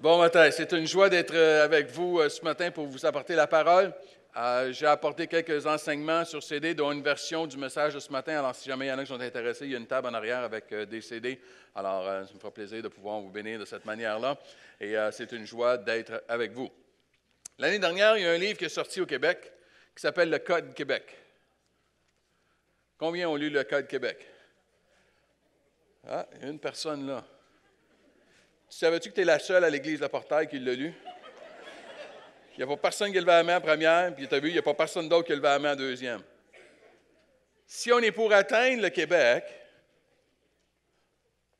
Bon matin, c'est une joie d'être euh, avec vous euh, ce matin pour vous apporter la parole. Euh, j'ai apporté quelques enseignements sur CD, dont une version du message de ce matin. Alors, si jamais il y en a qui sont intéressés, il y a une table en arrière avec des CD. Alors, ça me fera plaisir de pouvoir vous bénir de cette manière-là. Et c'est une joie d'être avec vous. L'année dernière, il y a un livre qui est sorti au Québec qui s'appelle Le Code Québec. Combien ont lu Le Code Québec? Ah, une personne là savais-tu que tu es la seule à l'église de la Portail qui l'a lu? Il n'y a pas personne qui a la main en première, puis tu as vu, il n'y a pas personne d'autre qui a levé la main en deuxième. Si on est pour atteindre le Québec,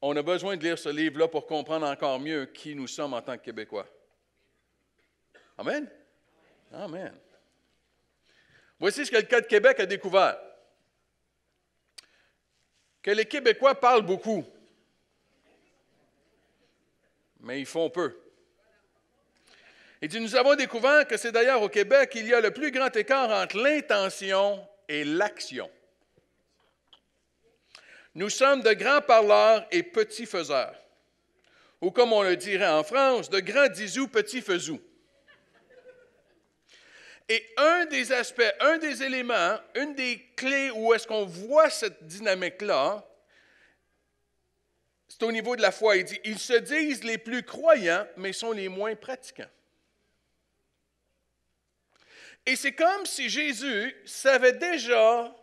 on a besoin de lire ce livre-là pour comprendre encore mieux qui nous sommes en tant que Québécois. Amen? Amen. Voici ce que le cas de Québec a découvert. Que les Québécois parlent beaucoup mais ils font peu. Et nous avons découvert que c'est d'ailleurs au Québec qu'il y a le plus grand écart entre l'intention et l'action. Nous sommes de grands parleurs et petits faiseurs. Ou comme on le dirait en France, de grands disous, petits faisous. Et un des aspects, un des éléments, une des clés où est-ce qu'on voit cette dynamique-là, c'est au niveau de la foi. Il dit, ils se disent les plus croyants, mais sont les moins pratiquants. Et c'est comme si Jésus savait déjà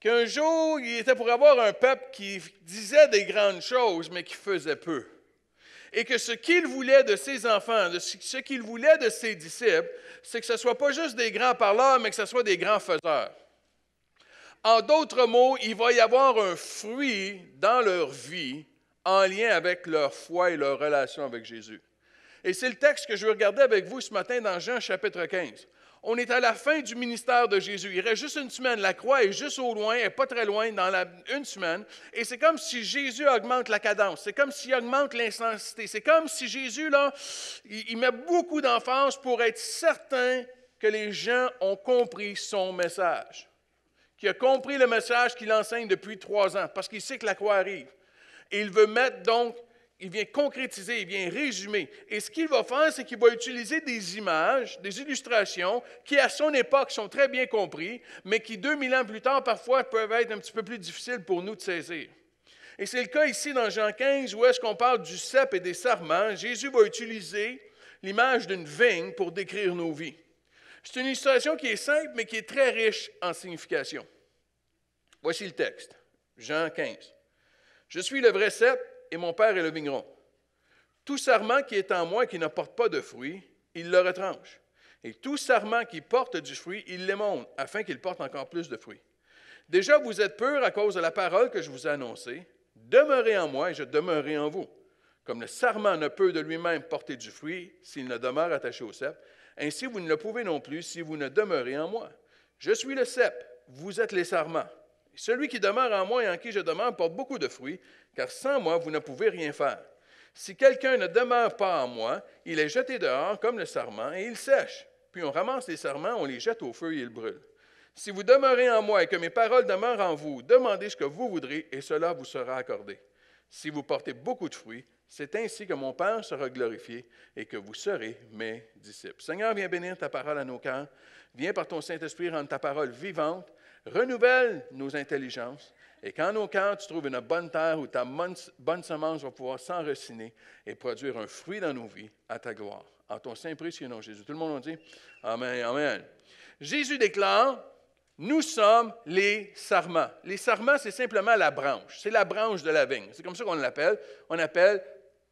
qu'un jour, il était pour avoir un peuple qui disait des grandes choses, mais qui faisait peu. Et que ce qu'il voulait de ses enfants, de ce qu'il voulait de ses disciples, c'est que ce ne soit pas juste des grands parleurs, mais que ce soit des grands faiseurs. En d'autres mots, il va y avoir un fruit dans leur vie en lien avec leur foi et leur relation avec Jésus. Et c'est le texte que je regardais regarder avec vous ce matin dans Jean chapitre 15. On est à la fin du ministère de Jésus. Il reste juste une semaine. La croix est juste au loin, elle n'est pas très loin, dans une semaine. Et c'est comme si Jésus augmente la cadence. C'est comme s'il augmente l'intensité. C'est comme si Jésus, là, il, il met beaucoup d'enfance pour être certain que les gens ont compris son message qui a compris le message qu'il enseigne depuis trois ans, parce qu'il sait que la croix arrive. Et il veut mettre donc, il vient concrétiser, il vient résumer. Et ce qu'il va faire, c'est qu'il va utiliser des images, des illustrations qui, à son époque, sont très bien comprises, mais qui, deux mille ans plus tard, parfois peuvent être un petit peu plus difficiles pour nous de saisir. Et c'est le cas ici dans Jean 15, où est-ce qu'on parle du cep et des sarments. Jésus va utiliser l'image d'une vigne pour décrire nos vies. C'est une illustration qui est simple, mais qui est très riche en signification. Voici le texte, Jean 15. Je suis le vrai cep et mon père est le vigneron. Tout sarment qui est en moi et qui ne porte pas de fruits, il le retranche. Et tout sarment qui porte du fruit, il l'émonde, afin qu'il porte encore plus de fruits. Déjà, vous êtes purs à cause de la parole que je vous ai annoncée. Demeurez en moi et je demeurerai en vous. Comme le sarment ne peut de lui-même porter du fruit s'il ne demeure attaché au cep, ainsi, vous ne le pouvez non plus si vous ne demeurez en moi. Je suis le cep, vous êtes les sarments. celui qui demeure en moi et en qui je demeure porte beaucoup de fruits, car sans moi, vous ne pouvez rien faire. Si quelqu'un ne demeure pas en moi, il est jeté dehors comme le sarment et il sèche. Puis on ramasse les sarments, on les jette au feu et ils brûlent. Si vous demeurez en moi et que mes paroles demeurent en vous, demandez ce que vous voudrez et cela vous sera accordé. Si vous portez beaucoup de fruits, c'est ainsi que mon Père sera glorifié et que vous serez mes disciples. Seigneur, viens bénir ta parole à nos cœurs. Viens par ton Saint-Esprit rendre ta parole vivante. Renouvelle nos intelligences. Et quand nos cœurs, tu trouves une bonne terre où ta bonne semence va pouvoir s'enraciner et produire un fruit dans nos vies à ta gloire. En ton Saint-Précieux nom, Jésus. Tout le monde en dit Amen, Amen. Jésus déclare nous sommes les sarments. Les sarments, c'est simplement la branche. C'est la branche de la vigne. C'est comme ça qu'on l'appelle. On appelle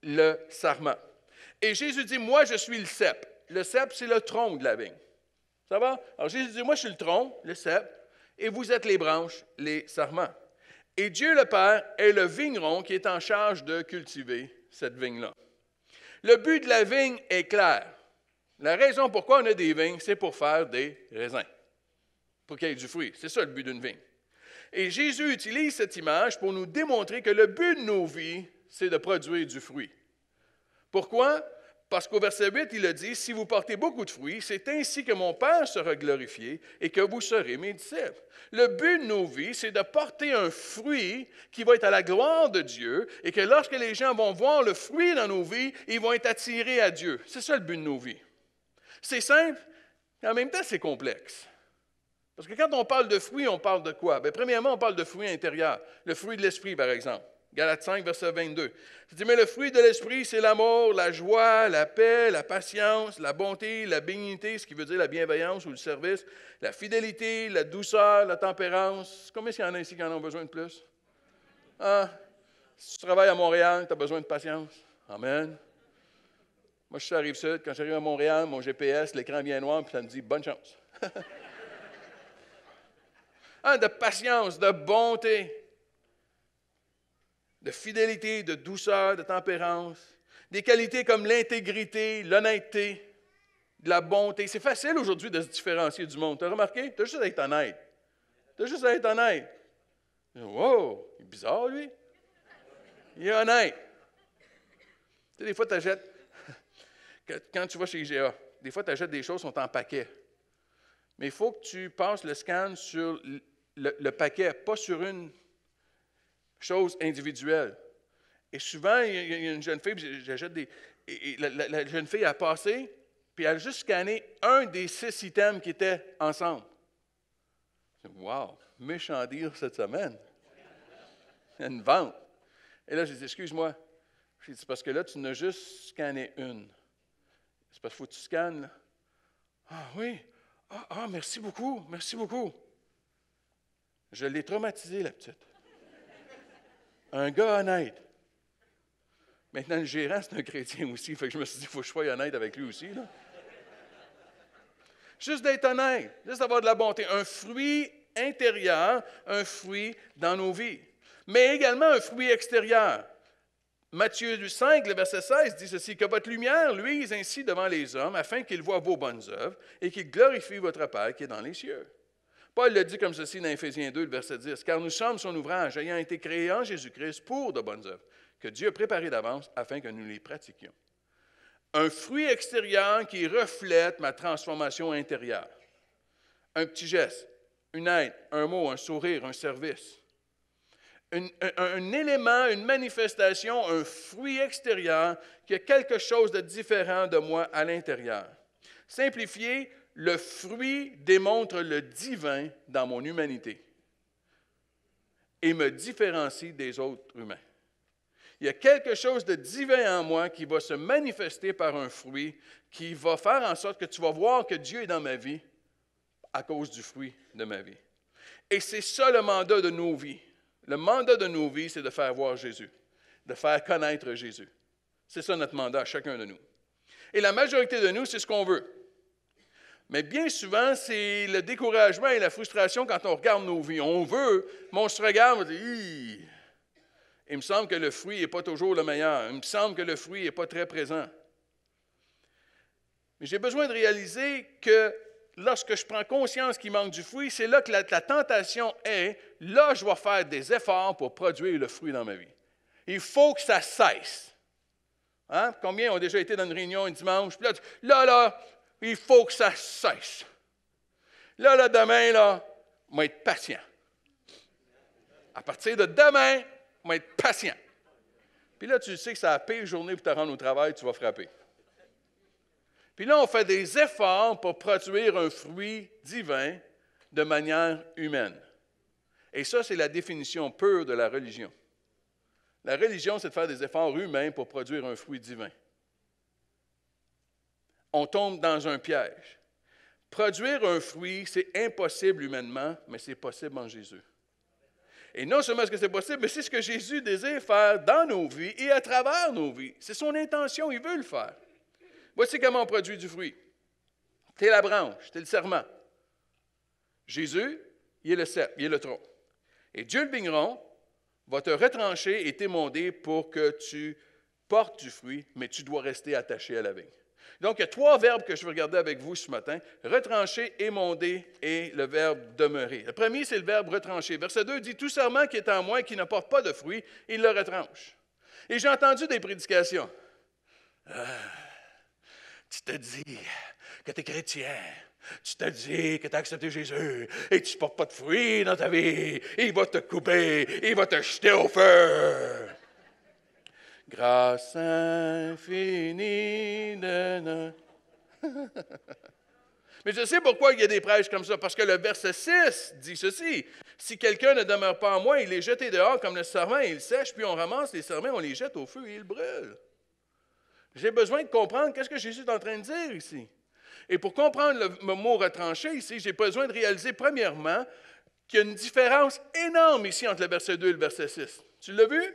le sarment. Et Jésus dit, moi je suis le cep. Le cep, c'est le tronc de la vigne. Ça va? Alors Jésus dit, moi je suis le tronc, le cep, et vous êtes les branches, les sarments. Et Dieu le Père est le vigneron qui est en charge de cultiver cette vigne-là. Le but de la vigne est clair. La raison pourquoi on a des vignes, c'est pour faire des raisins, pour qu'il y ait du fruit. C'est ça le but d'une vigne. Et Jésus utilise cette image pour nous démontrer que le but de nos vies, c'est de produire du fruit. Pourquoi? Parce qu'au verset 8, il le dit, si vous portez beaucoup de fruits, c'est ainsi que mon Père sera glorifié et que vous serez mes disciples. Le but de nos vies, c'est de porter un fruit qui va être à la gloire de Dieu et que lorsque les gens vont voir le fruit dans nos vies, ils vont être attirés à Dieu. C'est ça le but de nos vies. C'est simple, mais en même temps, c'est complexe. Parce que quand on parle de fruits, on parle de quoi? Ben, premièrement, on parle de fruits intérieurs, le fruit de l'esprit, par exemple. Galates 5, verset 22. Il mais le fruit de l'esprit, c'est l'amour, la joie, la paix, la patience, la bonté, la bénignité, ce qui veut dire la bienveillance ou le service, la fidélité, la douceur, la tempérance. Combien il y en a ici qui en ont besoin de plus? Ah, Si tu travailles à Montréal, tu as besoin de patience. Amen. Moi, je suis arrivé sud. Quand j'arrive à Montréal, mon GPS, l'écran vient noir, puis ça me dit bonne chance. Ah, de patience, de bonté de fidélité, de douceur, de tempérance, des qualités comme l'intégrité, l'honnêteté, de la bonté. C'est facile aujourd'hui de se différencier du monde. Tu as remarqué? Tu as juste à être honnête. Tu as juste à être honnête. Wow! Il est bizarre, lui. Il est honnête. Tu sais, des fois, tu achètes. Quand tu vas chez IGA, des fois, tu achètes des choses qui sont en paquet. Mais il faut que tu passes le scan sur le paquet, pas sur une chose individuelle. Et souvent, il y a une jeune fille, j'achète des. la, jeune fille a passé, puis elle a juste scanné un des six items qui étaient ensemble. Wow, méchant dire cette semaine. Une vente. Et là, je dit, excuse-moi. J'ai dit, parce que là, tu n'as juste scanné une. C'est parce qu'il faut que tu scannes. Ah oui. Ah, ah, merci beaucoup. Merci beaucoup. Je l'ai traumatisée, la petite. Un gars honnête. Maintenant, le gérant, c'est un chrétien aussi. Fait que je me suis dit, il faut que je sois honnête avec lui aussi. Juste d'être honnête, juste d'avoir de la bonté. Un fruit intérieur, un fruit dans nos vies. Mais également un fruit extérieur. Matthieu 5, le verset 16 dit ceci, que votre lumière luise ainsi devant les hommes afin qu'ils voient vos bonnes œuvres et qu'ils glorifient votre Père qui est dans les cieux. Paul le dit comme ceci dans Éphésiens 2, le verset 10, Car nous sommes son ouvrage, ayant été créés en Jésus-Christ pour de bonnes œuvres, que Dieu a préparées d'avance afin que nous les pratiquions. Un fruit extérieur qui reflète ma transformation intérieure. Un petit geste, une aide, un mot, un sourire, un service. Un, élément, une manifestation, un fruit extérieur qui est quelque chose de différent de moi à l'intérieur. Simplifié, le fruit démontre le divin dans mon humanité et me différencie des autres humains. Il y a quelque chose de divin en moi qui va se manifester par un fruit, qui va faire en sorte que tu vas voir que Dieu est dans ma vie à cause du fruit de ma vie. Et c'est ça le mandat de nos vies. Le mandat de nos vies, c'est de faire voir Jésus, de faire connaître Jésus. C'est ça notre mandat à chacun de nous. Et la majorité de nous, c'est ce qu'on veut. Mais bien souvent, c'est le découragement et la frustration quand on regarde nos vies. On veut, mais on se regarde, on dit, il me semble que le fruit n'est pas toujours le meilleur. Il me semble que le fruit n'est pas très présent. Mais j'ai besoin de réaliser que lorsque je prends conscience qu'il manque du fruit, c'est là que la, tentation est, là, je vais faire des efforts pour produire le fruit dans ma vie. Il faut que ça cesse. Hein? Combien ont déjà été dans une réunion un dimanche, là, là, là, il faut que ça cesse. Là, là, demain, là, on va être patient. À partir de demain, on va être patient. Puis là, tu sais que ça la pire journée pour te rendre au travail, tu vas frapper. Puis là, on fait des efforts pour produire un fruit divin de manière humaine. Et ça, c'est la définition pure de la religion. La religion, c'est de faire des efforts humains pour produire un fruit divin on tombe dans un piège. Produire un fruit, c'est impossible humainement, mais c'est possible en Jésus. Et non seulement ce que c'est possible, mais c'est ce que Jésus désire faire dans nos vies et à travers nos vies. C'est son intention, il veut le faire. Voici comment on produit du fruit. es la branche, es le serment. Jésus, il est le il est le tronc. Et Dieu le vigneron va te retrancher et t'émonder pour que tu portes du fruit, mais tu dois rester attaché à la vigne. Donc, il y a trois verbes que je veux regarder avec vous ce matin retrancher, émonder et le verbe demeurer. Le premier, c'est le verbe retrancher. Verset 2 dit Tout serment qui est en moi et qui ne porte pas de fruits, il le retranche. Et j'ai entendu des prédications. Euh, tu te dis que tu es chrétien. Tu te dis que tu as accepté Jésus et tu ne portes pas de fruits dans ta vie. Il va te couper, il va te jeter au feu grâce infinie de Mais je sais pourquoi il y a des prêches comme ça, parce que le verset 6 dit ceci. Si quelqu'un ne demeure pas en moi, il est jeté dehors comme le serment. il sèche, puis on ramasse les serments, on les jette au feu et ils brûlent. J'ai besoin de comprendre qu'est-ce que Jésus est en train de dire ici. Et pour comprendre le mot retranché ici, j'ai besoin de réaliser premièrement qu'il y a une différence énorme ici entre le verset 2 et le verset 6. Tu l'as vu?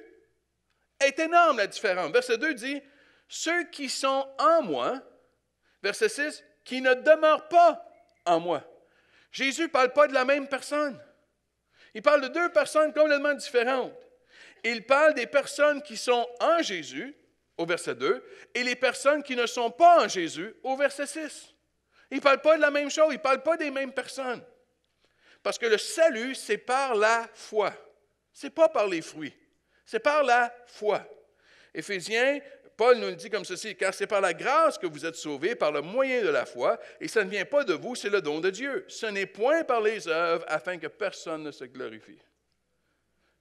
est énorme la différence. Verset 2 dit, ceux qui sont en moi, verset 6, qui ne demeurent pas en moi. Jésus ne parle pas de la même personne. Il parle de deux personnes complètement différentes. Il parle des personnes qui sont en Jésus, au verset 2, et les personnes qui ne sont pas en Jésus, au verset 6. Il ne parle pas de la même chose, il ne parle pas des mêmes personnes. Parce que le salut, c'est par la foi. Ce n'est pas par les fruits. C'est par la foi. Éphésiens, Paul nous le dit comme ceci, car c'est par la grâce que vous êtes sauvés, par le moyen de la foi, et ça ne vient pas de vous, c'est le don de Dieu. Ce n'est point par les œuvres afin que personne ne se glorifie.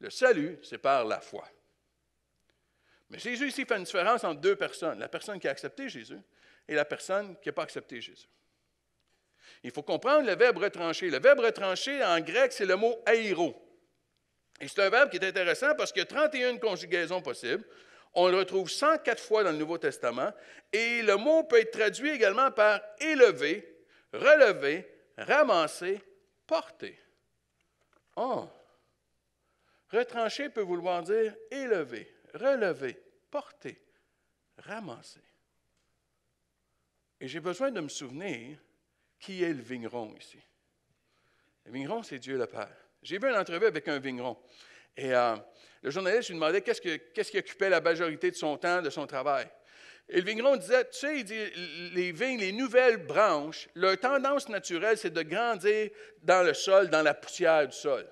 Le salut, c'est par la foi. Mais Jésus ici fait une différence entre deux personnes, la personne qui a accepté Jésus et la personne qui n'a pas accepté Jésus. Il faut comprendre le verbe retranché. Le verbe retranché en grec, c'est le mot aéro. Et c'est un verbe qui est intéressant parce qu'il y a 31 conjugaisons possibles. On le retrouve 104 fois dans le Nouveau Testament. Et le mot peut être traduit également par élever, relever, ramasser, porter. Oh! Retrancher peut vouloir dire élever, relever, porter, ramasser. Et j'ai besoin de me souvenir qui est le vigneron ici. Le vigneron, c'est Dieu le Père. J'ai vu une entrevue avec un vigneron. Et euh, le journaliste lui demandait qu'est-ce, qu'est-ce qui occupait la majorité de son temps, de son travail. Et le vigneron disait, tu sais, les vignes, les nouvelles branches, leur tendance naturelle, c'est de grandir dans le sol, dans la poussière du sol.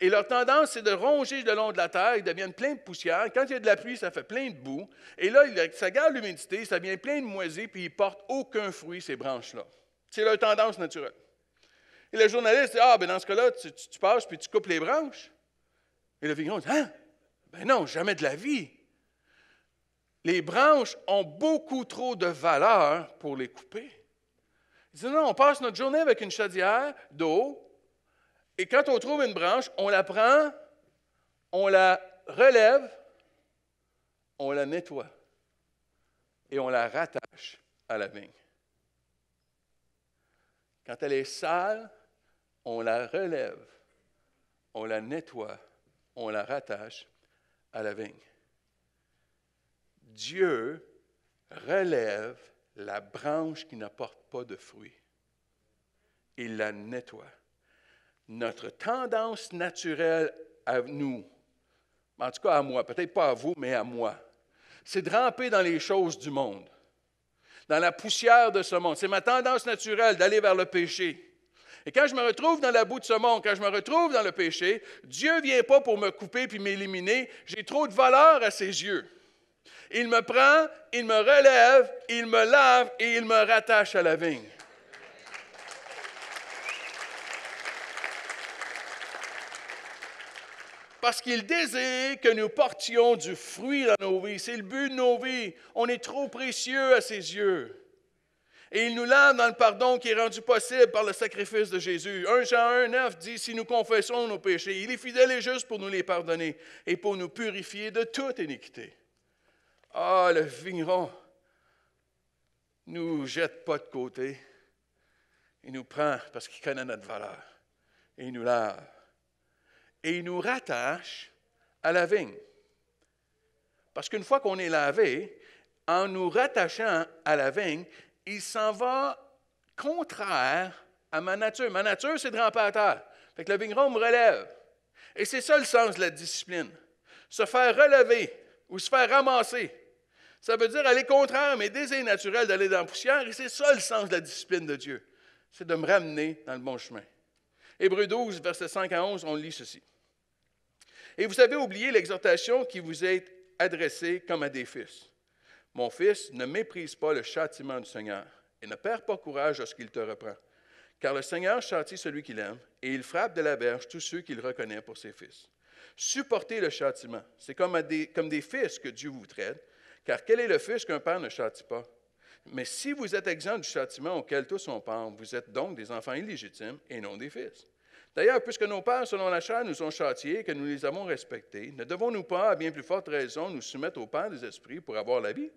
Et leur tendance, c'est de ronger le long de la terre, ils deviennent plein de poussière. Quand il y a de la pluie, ça fait plein de boue. Et là, ça garde l'humidité, ça devient plein de moisie, puis ils portent aucun fruit, ces branches-là. C'est leur tendance naturelle. Et le journaliste dit Ah, ben dans ce cas-là, tu, passes puis tu coupes les branches. Et le vigneron dit Hein Ben non, jamais de la vie. Les branches ont beaucoup trop de valeur pour les couper. Il dit Non, on passe notre journée avec une chaudière d'eau, et quand on trouve une branche, on la prend, on la relève, on la nettoie et on la rattache à la vigne. Quand elle est sale, on la relève, on la nettoie, on la rattache à la vigne. Dieu relève la branche qui n'apporte pas de fruits. Il la nettoie. Notre tendance naturelle à nous, en tout cas à moi, peut-être pas à vous, mais à moi, c'est de ramper dans les choses du monde, dans la poussière de ce monde. C'est ma tendance naturelle d'aller vers le péché. Et quand je me retrouve dans la boue de ce monde, quand je me retrouve dans le péché, Dieu ne vient pas pour me couper puis m'éliminer. J'ai trop de valeur à ses yeux. Il me prend, il me relève, il me lave et il me rattache à la vigne. Parce qu'il désire que nous portions du fruit dans nos vies. C'est le but de nos vies. On est trop précieux à ses yeux. Et il nous lave dans le pardon qui est rendu possible par le sacrifice de Jésus. 1 Jean 1, 9 dit, si nous confessons nos péchés, il est fidèle et juste pour nous les pardonner et pour nous purifier de toute iniquité. Ah, le vigneron nous jette pas de côté. Il nous prend parce qu'il connaît notre valeur. Et il nous lave. Et il nous rattache à la vigne. Parce qu'une fois qu'on est lavé, en nous rattachant à la vigne, il s'en va contraire à ma nature. Ma nature, c'est de ramper à terre. Fait que le vigneron me relève. Et c'est ça le sens de la discipline. Se faire relever ou se faire ramasser. Ça veut dire aller contraire à mes désirs naturels d'aller dans la poussière. Et c'est ça le sens de la discipline de Dieu. C'est de me ramener dans le bon chemin. Hébreu 12, verset 5 à 11, on lit ceci. Et vous avez oublié l'exhortation qui vous est adressée comme à des fils. Mon fils, ne méprise pas le châtiment du Seigneur et ne perds pas courage lorsqu'il te reprend. Car le Seigneur châtie celui qu'il aime et il frappe de la berge tous ceux qu'il reconnaît pour ses fils. Supportez le châtiment. C'est comme des, comme des fils que Dieu vous traite, car quel est le fils qu'un père ne châtie pas? Mais si vous êtes exempt du châtiment auquel tous sont parents, vous êtes donc des enfants illégitimes et non des fils. D'ailleurs, puisque nos pères, selon la chair, nous ont châtiés et que nous les avons respectés, ne devons-nous pas, à bien plus forte raison, nous soumettre au Père des esprits pour avoir la vie?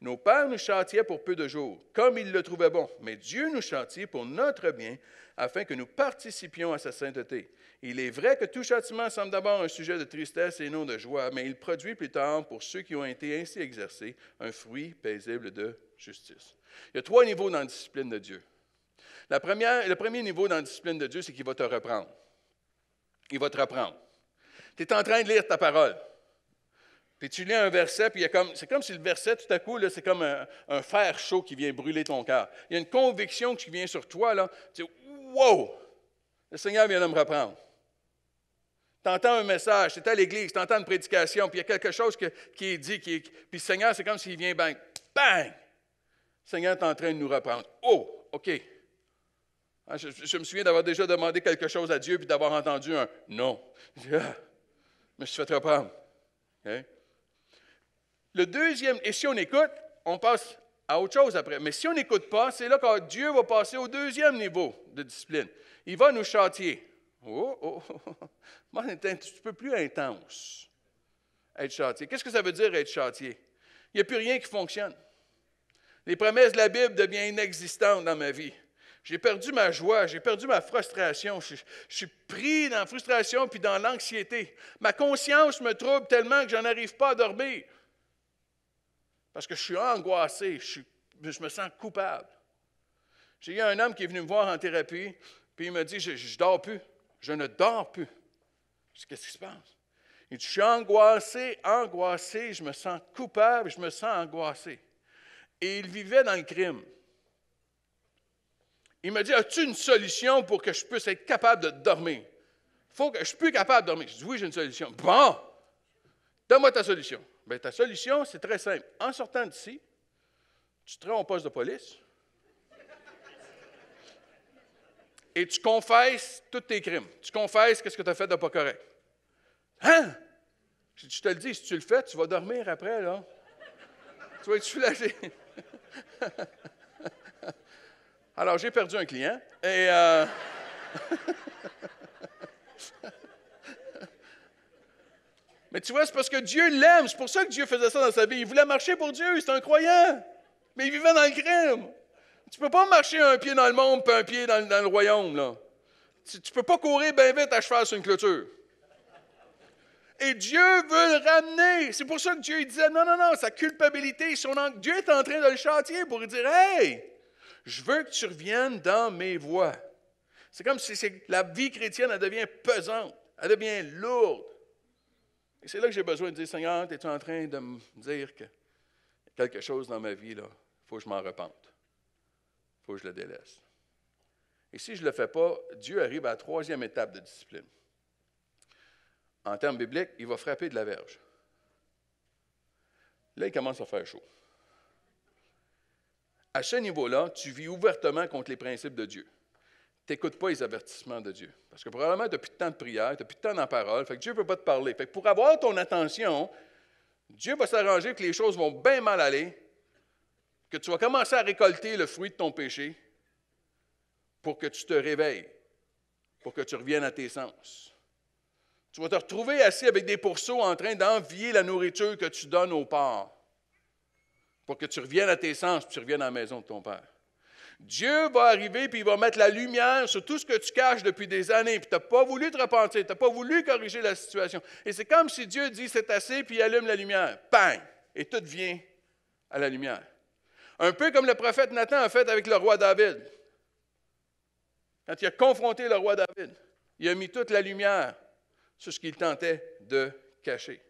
Nos pères nous châtiaient pour peu de jours, comme ils le trouvaient bon, mais Dieu nous châtie pour notre bien, afin que nous participions à sa sainteté. Il est vrai que tout châtiment semble d'abord un sujet de tristesse et non de joie, mais il produit plus tard, pour ceux qui ont été ainsi exercés, un fruit paisible de justice. Il y a trois niveaux dans la discipline de Dieu. le premier niveau dans la discipline de Dieu, c'est qu'il va te reprendre. Il va te reprendre. Tu es en train de lire ta parole. Puis tu lis un verset, puis c'est comme si le verset, tout à coup, c'est comme un, fer chaud qui vient brûler ton cœur. Il y a une conviction qui vient sur toi, là. Tu dis, wow! Le Seigneur vient de me reprendre. Tu entends un message, tu es à l'église, tu entends une prédication, puis il y a quelque chose qui est dit, puis le Seigneur, c'est comme s'il vient, bang, bang! Le Seigneur est en train de nous reprendre. Oh, OK. Ah, je, me souviens d'avoir déjà demandé quelque chose à Dieu, puis d'avoir entendu un non. Je, je me suis fait reprendre. Le deuxième, et si on écoute, on passe à autre chose après. Mais si on n'écoute pas, c'est là que Dieu va passer au deuxième niveau de discipline. Il va nous châtier. Oh, oh, oh. Moi, oh, oh. c'est un petit peu plus intense, être châtié. Qu'est-ce que ça veut dire être châtier? Il n'y a plus rien qui fonctionne. Les promesses de la Bible deviennent inexistantes dans ma vie. J'ai perdu ma joie, j'ai perdu ma frustration. Je, suis pris dans la frustration puis dans l'anxiété. Ma conscience me trouble tellement que je n'arrive pas à dormir parce que je suis angoissé, je, me sens coupable. J'ai eu un homme qui est venu me voir en thérapie, puis il m'a dit, je ne dors plus, je ne dors plus. Qu'est-ce qui se passe? Il dit, je suis angoissé, angoissé, je me sens coupable, je me sens angoissé. Et il vivait dans le crime. Il me dit, as-tu une solution pour que je puisse être capable de dormir? Faut que je suis plus capable de dormir. Je dis, oui, j'ai une solution. Bon, donne-moi ta solution. Bien, ta solution, c'est très simple. En sortant d'ici, tu te rends au poste de police et tu confesses tous tes crimes. Tu confesses qu'est-ce que tu as fait de pas correct. Hein? Je te le dis, si tu le fais, tu vas dormir après, là. Tu vas être soulagé. Alors, j'ai perdu un client et. Euh, Mais tu vois, c'est parce que Dieu l'aime. C'est pour ça que Dieu faisait ça dans sa vie. Il voulait marcher pour Dieu. c'est un croyant. Mais il vivait dans le crime. Tu ne peux pas marcher un pied dans le monde puis un pied dans, le royaume. Là. Tu, ne peux pas courir bien vite à cheval sur une clôture. Et Dieu veut le ramener. C'est pour ça que Dieu disait non, non, non, sa culpabilité, son Dieu est en train de le châtier pour dire Hey, je veux que tu reviennes dans mes voies. C'est comme si la vie chrétienne, elle devient pesante, elle devient lourde. Et c'est là que j'ai besoin de dire, Seigneur, es-tu en train de me dire que quelque chose dans ma vie, il faut que je m'en repente. Il faut que je le délaisse. Et si je ne le fais pas, Dieu arrive à la troisième étape de discipline. En termes bibliques, il va frapper de la verge. Là, il commence à faire chaud. À ce niveau-là, tu vis ouvertement contre les principes de Dieu tu pas les avertissements de Dieu. Parce que probablement, tu n'as plus de temps de prière, tu n'as plus de temps en parole, fait que Dieu ne veut pas te parler. Fait que pour avoir ton attention, Dieu va s'arranger que les choses vont bien mal aller, que tu vas commencer à récolter le fruit de ton péché pour que tu te réveilles, pour que tu reviennes à tes sens. Tu vas te retrouver assis avec des pourceaux en train d'envier la nourriture que tu donnes au porc pour que tu reviennes à tes sens, que tu reviennes à la maison de ton père. Dieu va arriver puis il va mettre la lumière sur tout ce que tu caches depuis des années. Puis tu n'as pas voulu te repentir, tu n'as pas voulu corriger la situation. Et c'est comme si Dieu dit c'est assez puis il allume la lumière. Bang! Et tout vient à la lumière. Un peu comme le prophète Nathan a fait avec le roi David. Quand il a confronté le roi David, il a mis toute la lumière sur ce qu'il tentait de cacher.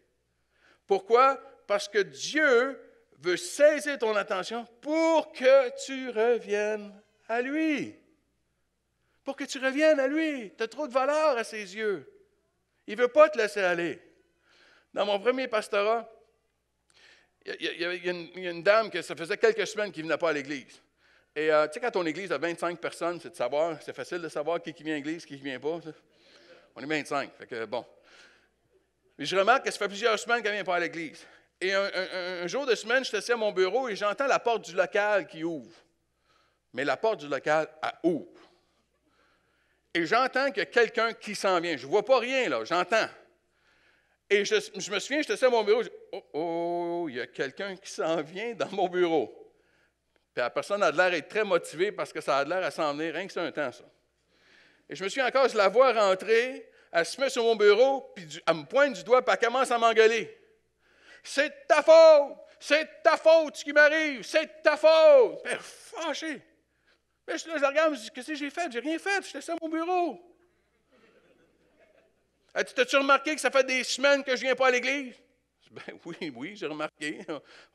Pourquoi? Parce que Dieu veut saisir ton attention pour que tu reviennes à lui. Pour que tu reviennes à lui. Tu as trop de valeur à ses yeux. Il ne veut pas te laisser aller. Dans mon premier pastorat, il y, a, une, dame que ça faisait quelques semaines qui ne venait pas à l'église. Et euh, tu sais, quand ton église a 25 personnes, c'est de savoir, c'est facile de savoir qui, qui vient à l'église, qui ne vient pas. On est 25, fait que bon. Mais je remarque que ça fait plusieurs semaines qu'elle ne vient pas à l'église. Et un, jour de semaine, suis assis à mon bureau et j'entends la porte du local qui ouvre. Mais la porte du local, elle ouvre. Et j'entends qu'il y a quelqu'un qui s'en vient. Je ne vois pas rien, là, j'entends. Et je, me souviens, j'étais assis à mon bureau. Je, oh, oh, il y a quelqu'un qui s'en vient dans mon bureau. Puis la personne a l'air d'être très motivée parce que ça a l'air à s'en venir, rien que c'est un temps, ça. Et je me suis encore, je la vois rentrer, elle se met sur mon bureau, puis elle me pointe du doigt, puis elle commence à m'engueuler. C'est ta faute! C'est ta faute ce qui m'arrive! C'est ta faute! Mais ben, fâché! Mais ben, je, là, je regarde, je me dis, qu'est-ce que j'ai fait? J'ai rien fait, Je j'étais ça à mon bureau. As ah, tu t'as-tu remarqué que ça fait des semaines que je ne viens pas à l'église? Ben, oui, oui, j'ai remarqué.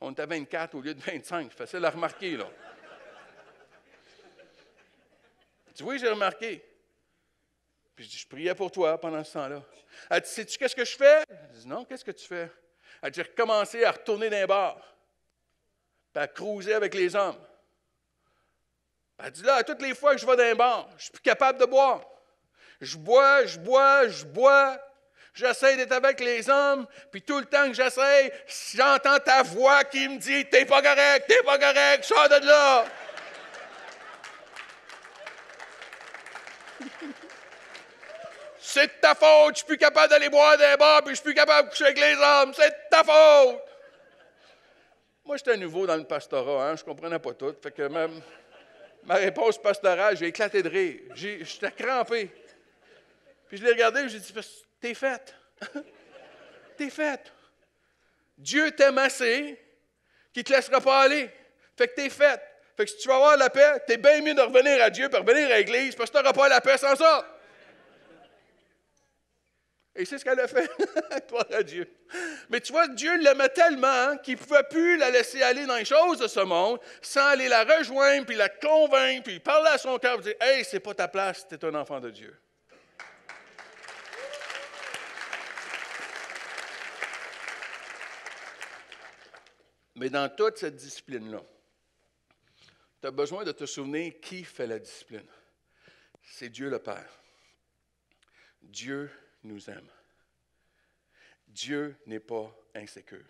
On était à 24 au lieu de 25. C'est facile à remarquer, là. Tu vois, j'ai remarqué. Puis je, dis, je priais pour toi pendant ce temps-là. Elle ah, sais-tu qu'est-ce que je fais? Je dis, non, qu'est-ce que tu fais? dire commencer à retourner d'un bar, à cruiser avec les hommes. Elle dit là, toutes les fois que je vais d'un bar, je suis plus capable de boire. Je bois, je bois, je bois. J'essaie d'être avec les hommes, puis tout le temps que j'essaie, j'entends ta voix qui me dit T'es pas correct, t'es pas correct, sors de là. C'est de ta faute, je suis plus capable d'aller boire des bars, puis je suis plus capable de coucher avec les hommes, c'est de ta faute! Moi, j'étais nouveau dans le pastorat, hein? je comprenais pas tout. Fait que même ma réponse pastorale, j'ai éclaté de rire. J'étais crampé. Puis je l'ai regardé et j'ai dit T'es faite. T'es faite. Dieu t'aime assez qu'il ne te laissera pas aller. Fait que t'es faite. Fait que si tu vas avoir la paix, t'es bien mieux de revenir à Dieu et revenir à l'Église parce que tu n'auras pas la paix sans ça. Et c'est ce qu'elle a fait. Gloire à Dieu. Mais tu vois, Dieu l'aimait tellement qu'il ne pouvait plus la laisser aller dans les choses de ce monde sans aller la rejoindre, puis la convaincre, puis parler à son cœur, puis dire Hey, c'est pas ta place, tu es un enfant de Dieu. Mais dans toute cette discipline-là, tu as besoin de te souvenir qui fait la discipline. C'est Dieu le Père. Dieu nous aime. Dieu n'est pas insécure.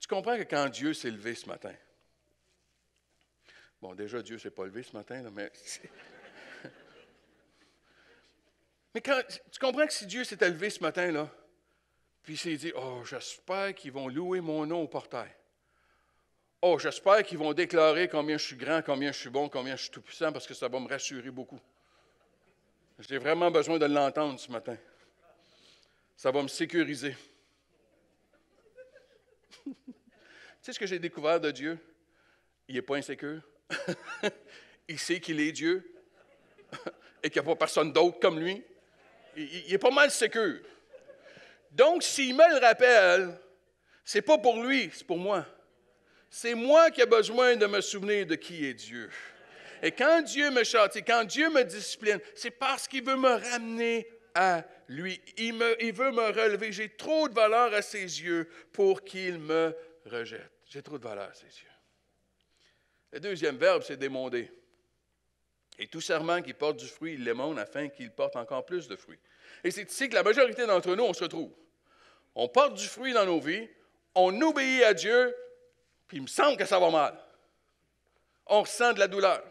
Tu comprends que quand Dieu s'est levé ce matin, bon, déjà Dieu s'est pas levé ce matin, là, mais. mais quand, tu comprends que si Dieu s'est levé ce matin, là, puis s'est dit Oh, j'espère qu'ils vont louer mon nom au portail. Oh, j'espère qu'ils vont déclarer combien je suis grand, combien je suis bon, combien je suis tout-puissant, parce que ça va me rassurer beaucoup. J'ai vraiment besoin de l'entendre ce matin ça va me sécuriser. tu sais ce que j'ai découvert de Dieu? Il n'est pas insécure. il sait qu'il est Dieu et qu'il n'y a pas personne d'autre comme lui. Il, il, est pas mal sécure. Donc, s'il me le rappelle, c'est pas pour lui, c'est pour moi. C'est moi qui ai besoin de me souvenir de qui est Dieu. Et quand Dieu me châtie, quand Dieu me discipline, c'est parce qu'il veut me ramener à lui, il, veut me relever. J'ai trop de valeur à ses yeux pour qu'il me rejette. J'ai trop de valeur à ses yeux. Le deuxième verbe, c'est démonder. Et tout serment qui porte du fruit, il l'émonde afin qu'il porte encore plus de fruits. Et c'est ici que la majorité d'entre nous, on se trouve. On porte du fruit dans nos vies, on obéit à Dieu, puis il me semble que ça va mal. On ressent de la douleur.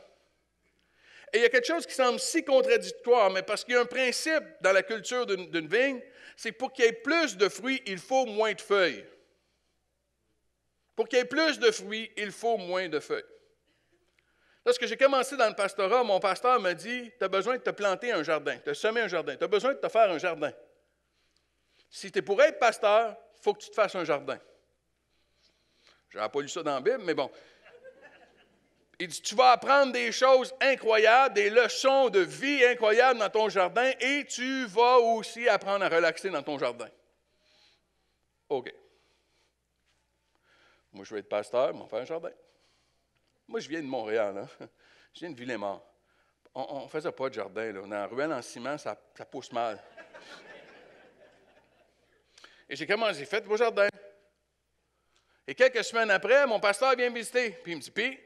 Et il y a quelque chose qui semble si contradictoire, mais parce qu'il y a un principe dans la culture d'une vigne, c'est pour qu'il y ait plus de fruits, il faut moins de feuilles. Pour qu'il y ait plus de fruits, il faut moins de feuilles. Lorsque j'ai commencé dans le pastorat, mon pasteur m'a dit Tu as besoin de te planter un jardin, de semer un jardin, tu as besoin de te faire un jardin. Si tu es pour être pasteur, il faut que tu te fasses un jardin. Je n'avais pas lu ça dans la Bible, mais bon. Il dit, tu vas apprendre des choses incroyables, des leçons de vie incroyables dans ton jardin et tu vas aussi apprendre à relaxer dans ton jardin. OK. Moi, je vais être pasteur, mais on faire un jardin. Moi, je viens de Montréal. Hein? Je viens de Villemort. On ne faisait pas de jardin. Là. On est en ruelle en ciment, ça, pousse mal. Et j'ai commencé, j'ai fait mon jardin. Et quelques semaines après, mon pasteur vient me visiter. Puis il me dit, puis,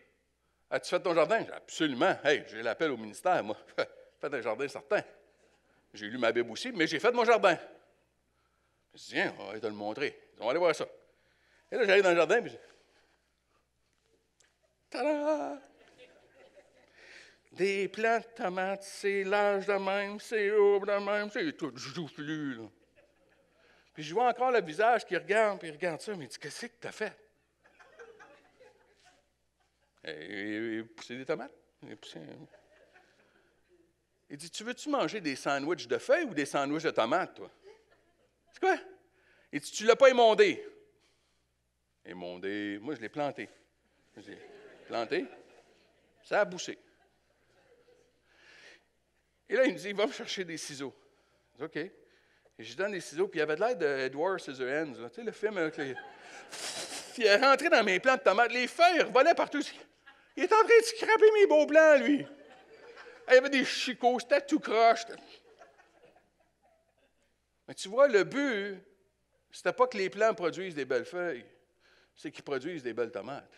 As-tu fait ton jardin? Absolument. Hey, j'ai l'appel au ministère, moi. fait un jardin certain. J'ai lu ma Bible aussi, mais j'ai fait mon jardin. Je on va te le montrer. On va aller voir ça. Et là, j'arrive dans le jardin, puis je Des plantes, de tomates, c'est large de même, c'est haut de même, c'est tout joufflu, là. Puis je vois encore le visage qui regarde, puis il regarde ça, mais il dit Qu'est-ce que t'as fait il euh, poussait des tomates. Et Il dit Tu veux-tu manger des sandwichs de feuilles ou des sandwichs de tomates, toi C'est quoi Il dit Tu l'as pas émondé. Émondé. Moi, je l'ai planté. Je planté. Ça a boussé. Et là, il me dit, va me chercher des ciseaux. Je dis, OK. Et je lui donne des ciseaux, puis il y avait de l'air Edward Scissorhands, tu sais, le film avec les... il est rentré dans mes plants de tomates, les feuilles volaient partout. Il est en train de scraper mes beaux plans, lui. Il y avait des chicots, c'était tout croche. Mais tu vois, le but, c'était pas que les plants produisent des belles feuilles, c'est qu'ils produisent des belles tomates.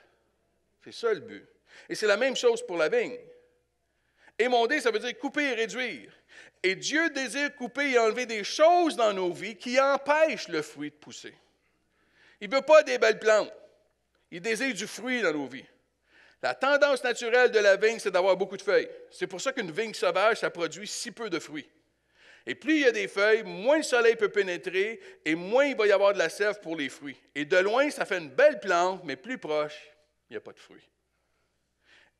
C'est ça le but. Et c'est la même chose pour la vigne. Émonder, ça veut dire couper et réduire. Et Dieu désire couper et enlever des choses dans nos vies qui empêchent le fruit de pousser. Il ne veut pas des belles plantes. Il désire du fruit dans nos vies. La tendance naturelle de la vigne, c'est d'avoir beaucoup de feuilles. C'est pour ça qu'une vigne sauvage, ça produit si peu de fruits. Et plus il y a des feuilles, moins le soleil peut pénétrer et moins il va y avoir de la sève pour les fruits. Et de loin, ça fait une belle plante, mais plus proche, il n'y a pas de fruits.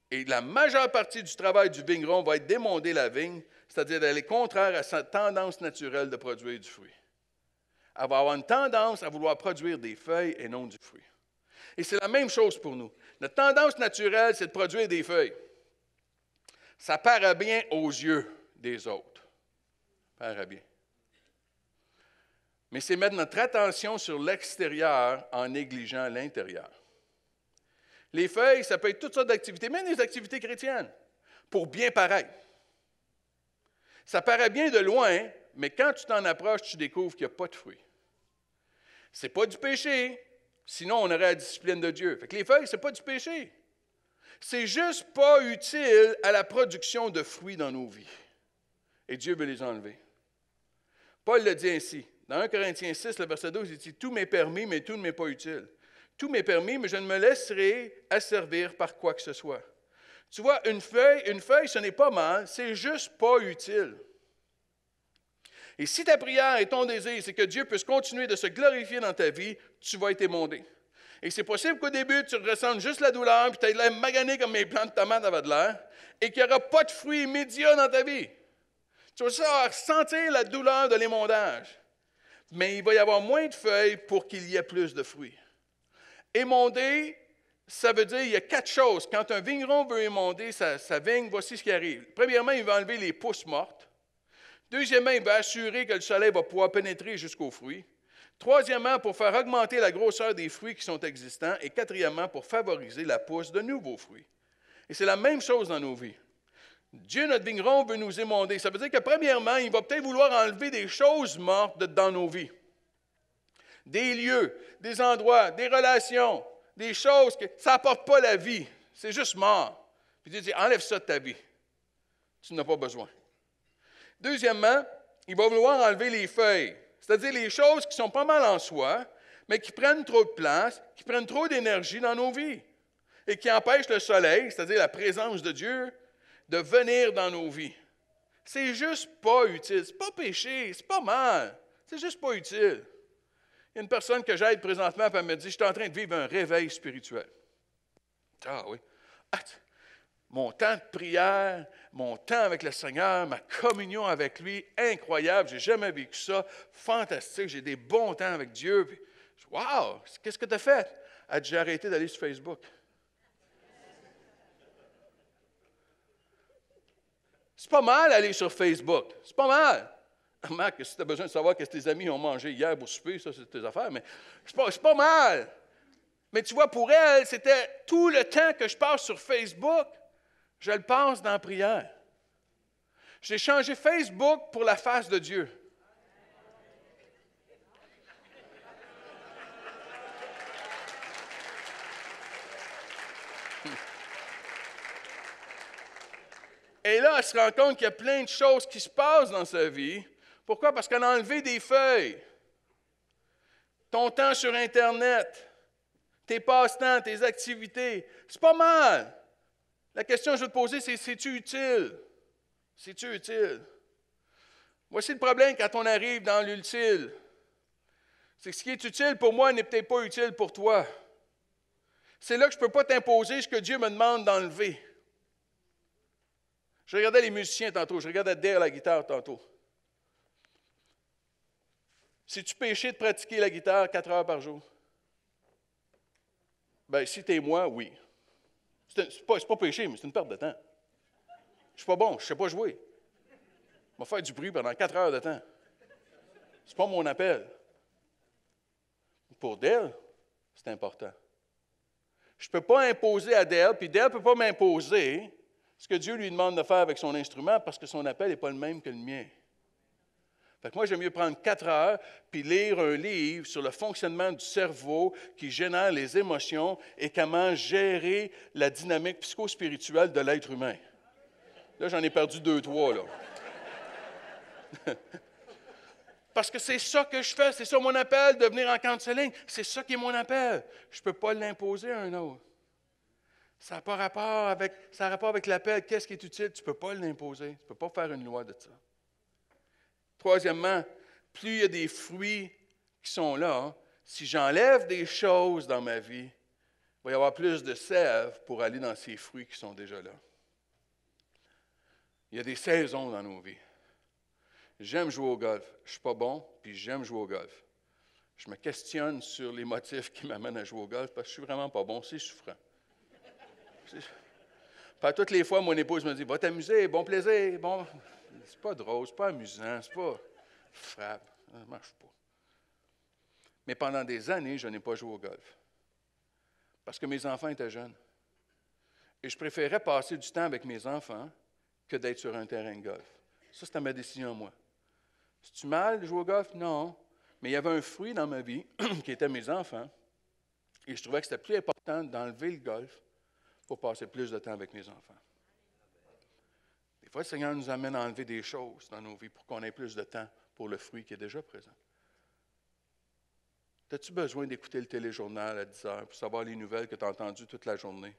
Et la majeure partie du travail du vigneron va être d'émonder la vigne, c'est-à-dire d'aller contraire à sa tendance naturelle de produire du fruit. Elle va avoir une tendance à vouloir produire des feuilles et non du fruit. Et c'est la même chose pour nous. Notre tendance naturelle, c'est de produire des feuilles. Ça paraît bien aux yeux des autres. Ça paraît bien. Mais c'est mettre notre attention sur l'extérieur en négligeant l'intérieur. Les feuilles, ça peut être toutes sortes d'activités, même des activités chrétiennes, pour bien paraître. Ça paraît bien de loin, mais quand tu t'en approches, tu découvres qu'il n'y a pas de fruit. Ce n'est pas du péché, Sinon, on aurait la discipline de Dieu. Fait les feuilles, ce n'est pas du péché. C'est juste pas utile à la production de fruits dans nos vies. Et Dieu veut les enlever. Paul le dit ainsi. Dans 1 Corinthiens 6, le verset 12, il dit Tout m'est permis, mais tout ne m'est pas utile. Tout m'est permis, mais je ne me laisserai asservir par quoi que ce soit. Tu vois, une feuille, une feuille, ce n'est pas mal, c'est juste pas utile. Et si ta prière et ton désir, c'est que Dieu puisse continuer de se glorifier dans ta vie, tu vas être émondé. Et c'est possible qu'au début, tu ressentes juste la douleur, puis tu aies l'air magané comme les plantes de tomates avant de l'air, et qu'il n'y aura pas de fruits immédiats dans ta vie. Tu vas ressentir la douleur de l'émondage. Mais il va y avoir moins de feuilles pour qu'il y ait plus de fruits. Émondé, ça veut dire, il y a quatre choses. Quand un vigneron veut émonder sa, sa vigne, voici ce qui arrive. Premièrement, il va enlever les pousses mortes. Deuxièmement, il va assurer que le soleil va pouvoir pénétrer jusqu'aux fruits. Troisièmement, pour faire augmenter la grosseur des fruits qui sont existants. Et quatrièmement, pour favoriser la pousse de nouveaux fruits. Et c'est la même chose dans nos vies. Dieu, notre vigneron, veut nous émonder. Ça veut dire que, premièrement, il va peut-être vouloir enlever des choses mortes dans nos vies. Des lieux, des endroits, des relations, des choses que ça n'apporte pas la vie. C'est juste mort. Puis Dieu dit, enlève ça de ta vie. Tu n'as pas besoin. Deuxièmement, il va vouloir enlever les feuilles, c'est-à-dire les choses qui sont pas mal en soi, mais qui prennent trop de place, qui prennent trop d'énergie dans nos vies et qui empêchent le soleil, c'est-à-dire la présence de Dieu, de venir dans nos vies. C'est juste pas utile. C'est pas péché, c'est pas mal. C'est juste pas utile. Il y a une personne que j'aide présentement, elle me dit Je suis en train de vivre un réveil spirituel. Ah oui mon temps de prière, mon temps avec le Seigneur, ma communion avec lui, incroyable. J'ai jamais vécu ça. Fantastique. J'ai des bons temps avec Dieu. wow! Qu'est-ce que tu as fait? Elle dit, arrêté d'aller sur Facebook. C'est pas mal aller sur Facebook. C'est pas mal. Marc, si tu as besoin de savoir ce que tes amis ont mangé hier pour souper, ça, c'est tes affaires, mais c'est pas, pas mal. Mais tu vois, pour elle, c'était tout le temps que je passe sur Facebook. Je le pense dans la prière. J'ai changé Facebook pour la face de Dieu. Et là, elle se rend compte qu'il y a plein de choses qui se passent dans sa vie. Pourquoi? Parce qu'elle a enlevé des feuilles. Ton temps sur Internet, tes passe-temps, tes activités, c'est pas mal. La question que je veux te poser, c'est c'est-tu utile? C'est-tu utile? Voici le problème quand on arrive dans l'utile. C'est que ce qui est utile pour moi n'est peut-être pas utile pour toi. C'est là que je ne peux pas t'imposer ce que Dieu me demande d'enlever. Je regardais les musiciens tantôt, je regardais derrière la guitare tantôt. Si tu péché de pratiquer la guitare quatre heures par jour? Ben, si es moi, oui. C'est pas, pas péché, mais c'est une perte de temps. Je suis pas bon, je sais pas jouer. Je vais faire du bruit pendant quatre heures de temps. C'est pas mon appel. Pour Dell, c'est important. Je ne peux pas imposer à Dell, puis Dell ne peut pas m'imposer ce que Dieu lui demande de faire avec son instrument parce que son appel n'est pas le même que le mien moi, j'aime mieux prendre quatre heures puis lire un livre sur le fonctionnement du cerveau qui génère les émotions et comment gérer la dynamique psychospirituelle de l'être humain. Là, j'en ai perdu deux, trois, là. Parce que c'est ça que je fais, c'est ça mon appel de venir en counseling. C'est ça qui est mon appel. Je ne peux pas l'imposer à un autre. Ça n'a pas rapport avec, ça rapport avec l'appel. Qu'est-ce qui est utile? Tu ne peux pas l'imposer. Tu ne peux pas faire une loi de ça. Troisièmement, plus il y a des fruits qui sont là, hein, si j'enlève des choses dans ma vie, il va y avoir plus de sève pour aller dans ces fruits qui sont déjà là. Il y a des saisons dans nos vies. J'aime jouer au golf. Je ne suis pas bon, puis j'aime jouer au golf. Je me questionne sur les motifs qui m'amènent à jouer au golf parce que je suis vraiment pas bon. C'est souffrant. Pas toutes les fois, mon épouse me dit Va t'amuser, bon plaisir, bon. C'est pas drôle, c'est pas amusant, c'est pas frappe. Ça marche pas. Mais pendant des années, je n'ai pas joué au golf. Parce que mes enfants étaient jeunes. Et je préférais passer du temps avec mes enfants que d'être sur un terrain de golf. Ça, c'était ma décision, moi. cest tu mal de jouer au golf? Non. Mais il y avait un fruit dans ma vie qui était mes enfants. Et je trouvais que c'était plus important d'enlever le golf pour passer plus de temps avec mes enfants. Des fois, le Seigneur nous amène à enlever des choses dans nos vies pour qu'on ait plus de temps pour le fruit qui est déjà présent. As-tu besoin d'écouter le téléjournal à 10 heures pour savoir les nouvelles que tu as entendues toute la journée?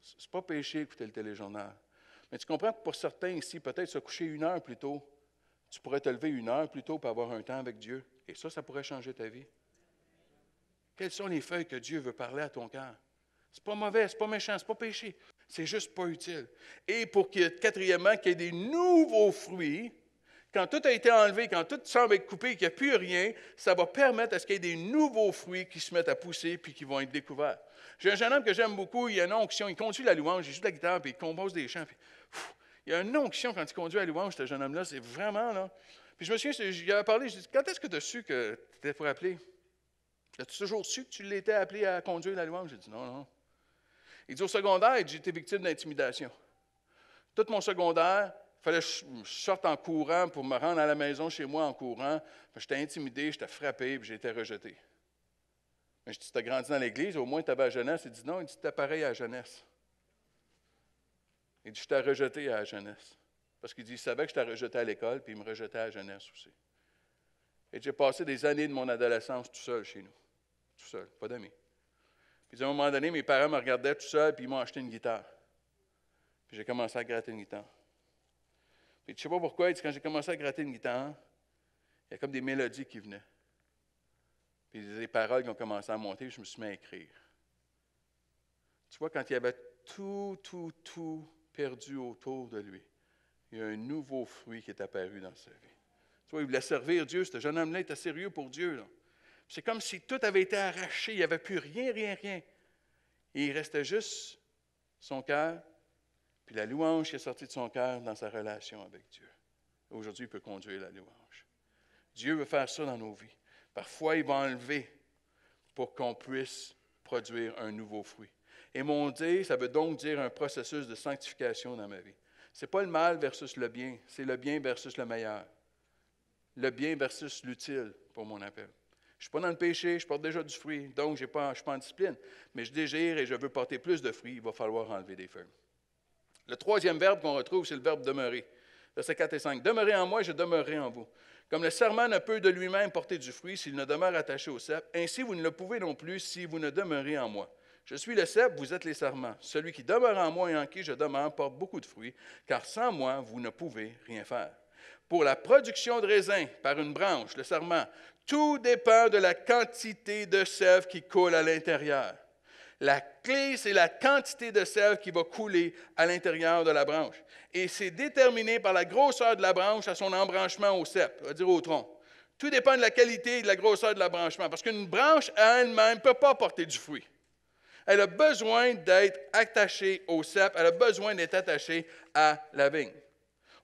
C'est pas péché d'écouter le téléjournal. Mais tu comprends que pour certains ici, peut-être se coucher une heure plus tôt, tu pourrais te lever une heure plus tôt pour avoir un temps avec Dieu. Et ça, ça pourrait changer ta vie. Quelles sont les feuilles que Dieu veut parler à ton cœur? C'est pas mauvais, c'est pas méchant, c'est pas péché. C'est juste pas utile. Et pour qu'il quatrièmement, qu'il y ait des nouveaux fruits, quand tout a été enlevé, quand tout semble être coupé, qu'il n'y a plus rien, ça va permettre à ce qu'il y ait des nouveaux fruits qui se mettent à pousser puis qui vont être découverts. J'ai un jeune homme que j'aime beaucoup, il a une onction, il conduit la louange, il joue de la guitare, et il compose des chants. il a une onction quand il conduit la louange, ce jeune homme-là, c'est vraiment là. Puis je me souviens, il avait parlé, je quand est-ce que tu as su que tu étais pour appeler? As-tu toujours su que tu l'étais appelé à conduire la louange? J'ai dit, non, non. Il dit au secondaire, j'ai été victime d'intimidation. Tout mon secondaire, il fallait que je sorte en courant pour me rendre à la maison chez moi en courant. J'étais intimidé, j'étais frappé, puis j'ai été rejeté. Mais je dis, tu as grandi dans l'Église, au moins tu avais à jeunesse. Il dit, non, il dit, tu pareil à jeunesse. Il dit, je t'ai rejeté à jeunesse. Parce qu'il dit, il savait que je t'ai rejeté à l'école, puis il me rejetait à jeunesse aussi. Et j'ai passé des années de mon adolescence tout seul chez nous. Tout seul, pas d'amis. Puis à un moment donné, mes parents me regardaient tout seul, puis ils m'ont acheté une guitare. Puis j'ai commencé à gratter une guitare. Puis je ne sais pas pourquoi, quand j'ai commencé à gratter une guitare, il y a comme des mélodies qui venaient. Puis des paroles qui ont commencé à monter, je me suis mis à écrire. Tu vois, quand il y avait tout, tout, tout perdu autour de lui, il y a un nouveau fruit qui est apparu dans sa vie. Tu vois, il voulait servir Dieu. Ce jeune homme-là était sérieux pour Dieu. C'est comme si tout avait été arraché, il n'y avait plus rien, rien, rien il restait juste son cœur, puis la louange qui est sortie de son cœur dans sa relation avec Dieu. Aujourd'hui, il peut conduire la louange. Dieu veut faire ça dans nos vies. Parfois, il va enlever pour qu'on puisse produire un nouveau fruit. Et mon Dieu, ça veut donc dire un processus de sanctification dans ma vie. Ce n'est pas le mal versus le bien, c'est le bien versus le meilleur. Le bien versus l'utile pour mon appel. Je ne suis pas dans le péché, je porte déjà du fruit, donc je ne suis pas en discipline. Mais je désire et je veux porter plus de fruits, il va falloir enlever des feuilles. Le troisième verbe qu'on retrouve, c'est le verbe demeurer. Verset 4 et 5. Demeurez en moi, je demeurerai en vous. Comme le serment ne peut de lui-même porter du fruit s'il ne demeure attaché au cep, ainsi vous ne le pouvez non plus si vous ne demeurez en moi. Je suis le cep, vous êtes les serments. Celui qui demeure en moi et en qui je demeure porte beaucoup de fruits, car sans moi, vous ne pouvez rien faire pour la production de raisins par une branche, le serment, tout dépend de la quantité de sève qui coule à l'intérieur. La clé, c'est la quantité de sève qui va couler à l'intérieur de la branche. Et c'est déterminé par la grosseur de la branche à son embranchement au cep, à dire au tronc. Tout dépend de la qualité et de la grosseur de l'embranchement, parce qu'une branche à elle-même ne peut pas porter du fruit. Elle a besoin d'être attachée au cep, elle a besoin d'être attachée à la vigne.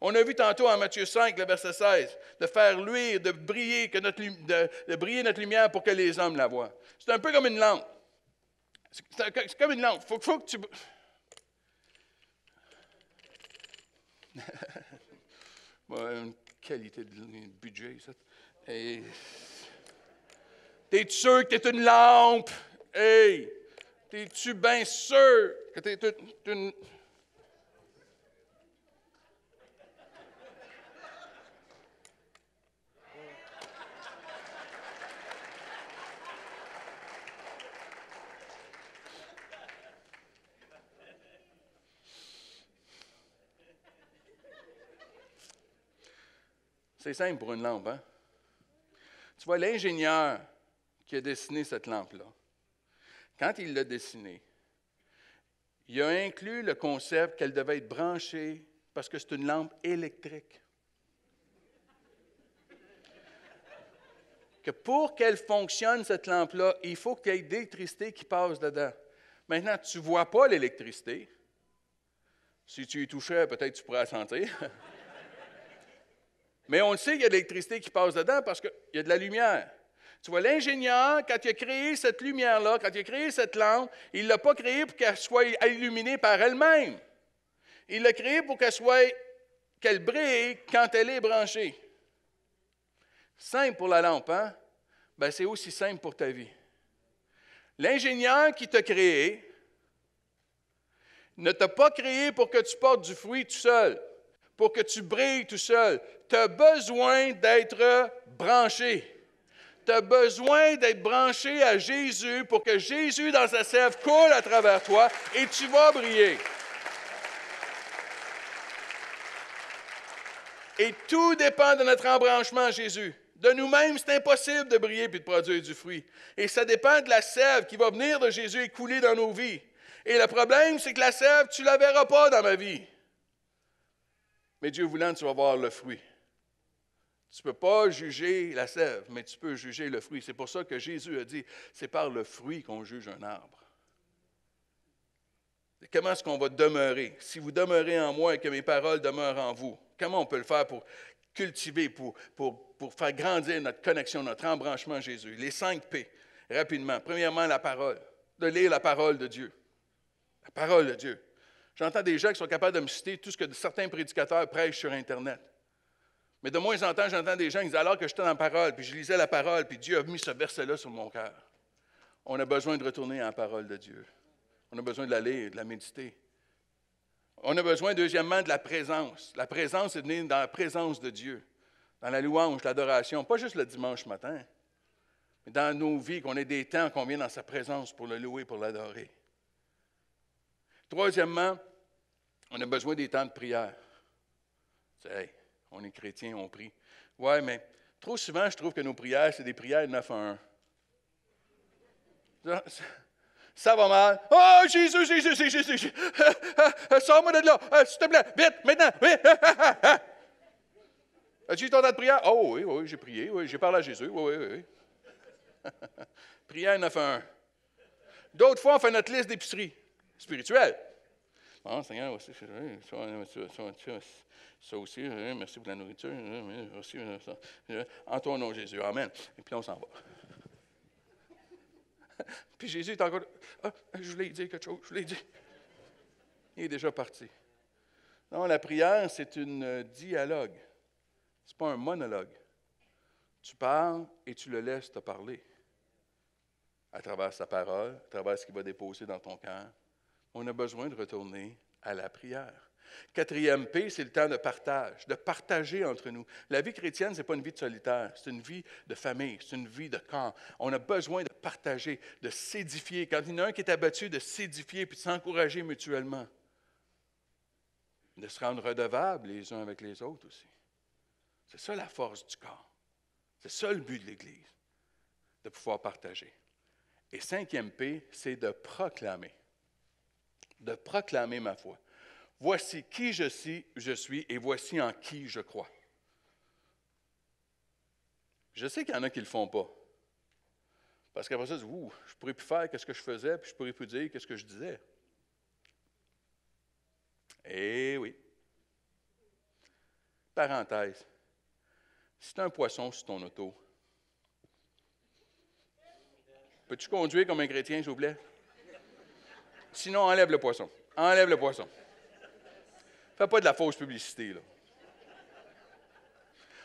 On a vu tantôt en Matthieu 5, le verset 16, de faire luire, de briller, que notre, de, briller notre lumière pour que les hommes la voient. C'est un peu comme une lampe. C'est comme une lampe. Faut, faut que tu. une qualité de budget, ça. T'es-tu sûr que t'es une lampe? Hey! T'es-tu bien sûr que t'es une. C'est simple pour une lampe, hein? Tu vois, l'ingénieur qui a dessiné cette lampe-là, quand il l'a dessinée, il a inclus le concept qu'elle devait être branchée parce que c'est une lampe électrique. Que pour qu'elle fonctionne, cette lampe-là, il faut qu'il y ait d'électricité qui passe dedans. Maintenant, tu ne vois pas l'électricité. Si tu y touchais, peut-être tu pourrais la sentir. Mais on le sait qu'il y a de l'électricité qui passe dedans parce qu'il y a de la lumière. Tu vois, l'ingénieur, quand il a créé cette lumière-là, quand il a créé cette lampe, il ne l'a pas créée pour qu'elle soit illuminée par elle-même. Il l'a créée pour qu'elle soit, qu'elle brille quand elle est branchée. Simple pour la lampe, hein? Ben, c'est aussi simple pour ta vie. L'ingénieur qui t'a créé ne t'a pas créé pour que tu portes du fruit tout seul pour que tu brilles tout seul. Tu as besoin d'être branché. Tu as besoin d'être branché à Jésus pour que Jésus, dans sa sève, coule à travers toi et tu vas briller. Et tout dépend de notre embranchement Jésus. De nous-mêmes, c'est impossible de briller puis de produire du fruit. Et ça dépend de la sève qui va venir de Jésus et couler dans nos vies. Et le problème, c'est que la sève, tu ne la verras pas dans ma vie. Mais Dieu voulant, tu vas voir le fruit. Tu ne peux pas juger la sève, mais tu peux juger le fruit. C'est pour ça que Jésus a dit, c'est par le fruit qu'on juge un arbre. Comment est-ce qu'on va demeurer? Si vous demeurez en moi et que mes paroles demeurent en vous, comment on peut le faire pour cultiver, pour, pour, faire grandir notre connexion, notre embranchement Jésus? Les cinq P, rapidement. Premièrement, la parole, de lire la parole de Dieu. La parole de Dieu. J'entends des gens qui sont capables de me citer tout ce que certains prédicateurs prêchent sur Internet. Mais de moins en temps, j'entends des gens qui disent Alors que j'étais dans la parole, puis je lisais la parole, puis Dieu a mis ce verset-là sur mon cœur. On a besoin de retourner à la parole de Dieu. On a besoin de la lire, de la méditer. On a besoin, deuxièmement, de la présence. La présence, c'est de venir dans la présence de Dieu, dans la louange, l'adoration, pas juste le dimanche matin, mais dans nos vies, qu'on ait des temps qu'on vient dans sa présence pour le louer, pour l'adorer. Troisièmement, on a besoin des temps de prière. Hey, on est chrétien, on prie. Ouais, mais trop souvent, je trouve que nos prières, c'est des prières 9 à 1. Ça, va mal. Oh, Jésus, Jésus, Jésus, Jésus. Sors-moi de là. Euh, s'il te plaît, vite, maintenant. Oui. As-tu ton temps de prière? Oh oui, oui, j'ai prié. Oui, j'ai parlé à Jésus. Oui, oui, oui. prière 9 à 1. D'autres fois, on fait notre liste d'épicerie spirituel. Bon, Seigneur, ça aussi, merci pour la nourriture, en ton nom, Jésus, Amen. Et puis on s'en va. Puis Jésus est encore, je voulais dire quelque chose, je voulais dire. Il est déjà parti. Non, la prière, c'est une dialogue. Ce n'est pas un monologue. Tu parles et tu le laisses te parler à travers sa parole, à travers ce qu'il va déposer dans ton cœur, on a besoin de retourner à la prière. Quatrième P, c'est le temps de partage, de partager entre nous. La vie chrétienne, ce n'est pas une vie de solitaire, c'est une vie de famille, c'est une vie de camp. On a besoin de partager, de s'édifier. Quand il y en a un qui est abattu, de s'édifier puis de s'encourager mutuellement. De se rendre redevables les uns avec les autres aussi. C'est ça la force du corps. C'est ça le but de l'Église, de pouvoir partager. Et cinquième P, c'est de proclamer de proclamer ma foi. Voici qui je suis, je suis et voici en qui je crois. Je sais qu'il y en a qui ne le font pas. Parce qu'après ça, je ne je pourrais plus faire quest ce que je faisais, puis je pourrais plus dire qu'est-ce que je disais. Eh oui. Parenthèse. Si tu un poisson sur ton auto, peux-tu conduire comme un chrétien, s'il vous plaît? Sinon, enlève le poisson. Enlève le poisson. Fais pas de la fausse publicité, là.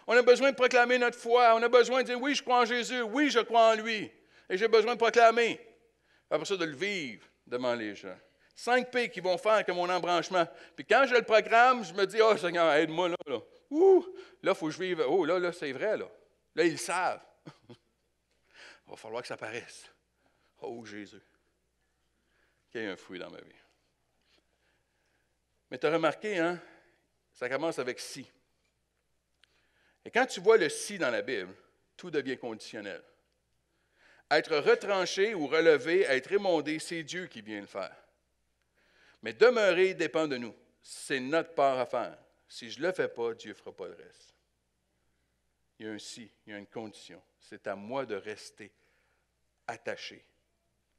On a besoin de proclamer notre foi. On a besoin de dire oui, je crois en Jésus. Oui, je crois en lui. Et j'ai besoin de proclamer. Après ça, de le vivre devant les gens. Cinq P qui vont faire que mon embranchement. Puis quand je le programme, je me dis Oh Seigneur, aide-moi là. Là, Ouh, là, il faut que je vive. Oh, là, là, c'est vrai, là. Là, ils le savent. il va falloir que ça paraisse. Oh Jésus qu'il y ait un fruit dans ma vie. Mais tu as remarqué, hein? Ça commence avec si. Et quand tu vois le si dans la Bible, tout devient conditionnel. Être retranché ou relevé, être émondé, c'est Dieu qui vient le faire. Mais demeurer dépend de nous. C'est notre part à faire. Si je ne le fais pas, Dieu ne fera pas le reste. Il y a un si, il y a une condition. C'est à moi de rester attaché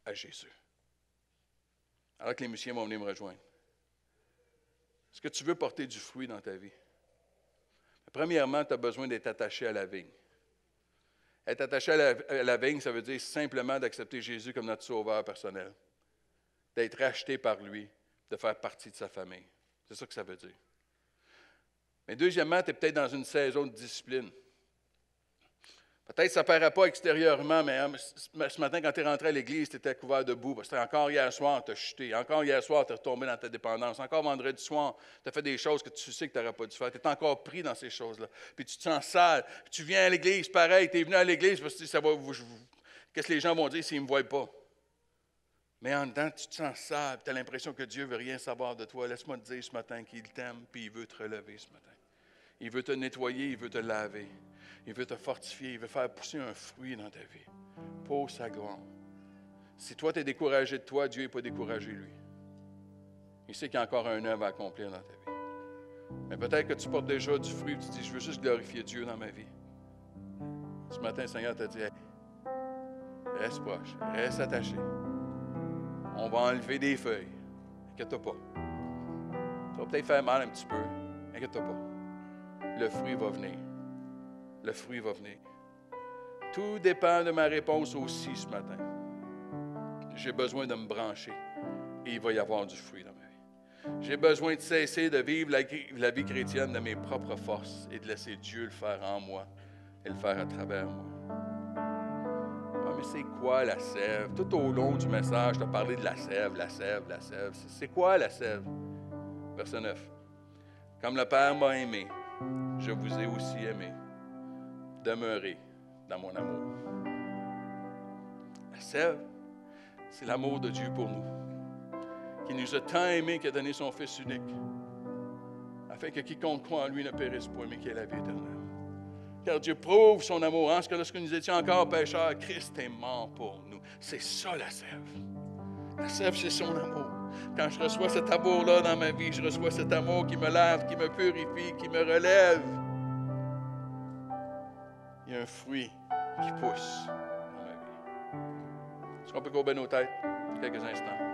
à Jésus alors que les musiciens vont venir me rejoindre. Est-ce que tu veux porter du fruit dans ta vie? Premièrement, tu as besoin d'être attaché à la vigne. Être attaché à la, à la vigne, ça veut dire simplement d'accepter Jésus comme notre sauveur personnel, d'être racheté par lui, de faire partie de sa famille. C'est ça que ça veut dire. Mais deuxièmement, tu es peut-être dans une saison de discipline. Peut-être que ça ne paraît pas extérieurement, mais hein, ce matin, quand tu es rentré à l'église, tu étais couvert de boue. Parce que encore hier soir, tu as chuté. Encore hier soir, tu es retombé dans ta dépendance. Encore vendredi soir, tu as fait des choses que tu sais que tu n'aurais pas dû faire. Tu es encore pris dans ces choses-là. Puis tu te sens sale. tu viens à l'église, pareil. Tu es venu à l'église parce que ça va. Qu'est-ce que les gens vont dire s'ils ne me voient pas? Mais en dedans, tu te sens sale. Tu as l'impression que Dieu ne veut rien savoir de toi. Laisse-moi te dire ce matin qu'il t'aime puis il veut te relever ce matin. Il veut te nettoyer, il veut te laver. Il veut te fortifier, il veut faire pousser un fruit dans ta vie pour sa grand. Si toi, tu es découragé de toi, Dieu n'est pas découragé, lui. Il sait qu'il y a encore un œuvre à accomplir dans ta vie. Mais peut-être que tu portes déjà du fruit et tu dis, je veux juste glorifier Dieu dans ma vie. Ce matin, le Seigneur t'a dit, reste proche, reste attaché. On va enlever des feuilles. Inquiète-toi pas. Tu peut-être faire mal un petit peu. Inquiète-toi pas le fruit va venir. Le fruit va venir. Tout dépend de ma réponse aussi ce matin. J'ai besoin de me brancher et il va y avoir du fruit dans ma vie. J'ai besoin de cesser de vivre la, vie chrétienne de mes propres forces et de laisser Dieu le faire en moi et le faire à travers moi ah, mais c'est quoi la sève? Tout au long du message, tu as parlé de la sève, la sève, la sève. C'est quoi la sève? Verset 9. Comme le Père m'a aimé, je vous ai aussi aimé. Demeurez dans mon amour. La Sève, c'est l'amour de Dieu pour nous, qui nous a tant aimés qu'il a donné son Fils unique, afin que quiconque croit en lui ne périsse point, mais qu'il ait la vie éternelle. Car Dieu prouve son amour en hein, ce que lorsque nous étions encore pécheurs, Christ est mort pour nous. C'est ça la sève. La sève, c'est son amour. Quand je reçois cet amour-là dans ma vie, je reçois cet amour qui me lave, qui me purifie, qui me relève. Il y a un fruit qui pousse dans ma vie. Est-ce qu'on peut courber nos têtes quelques instants?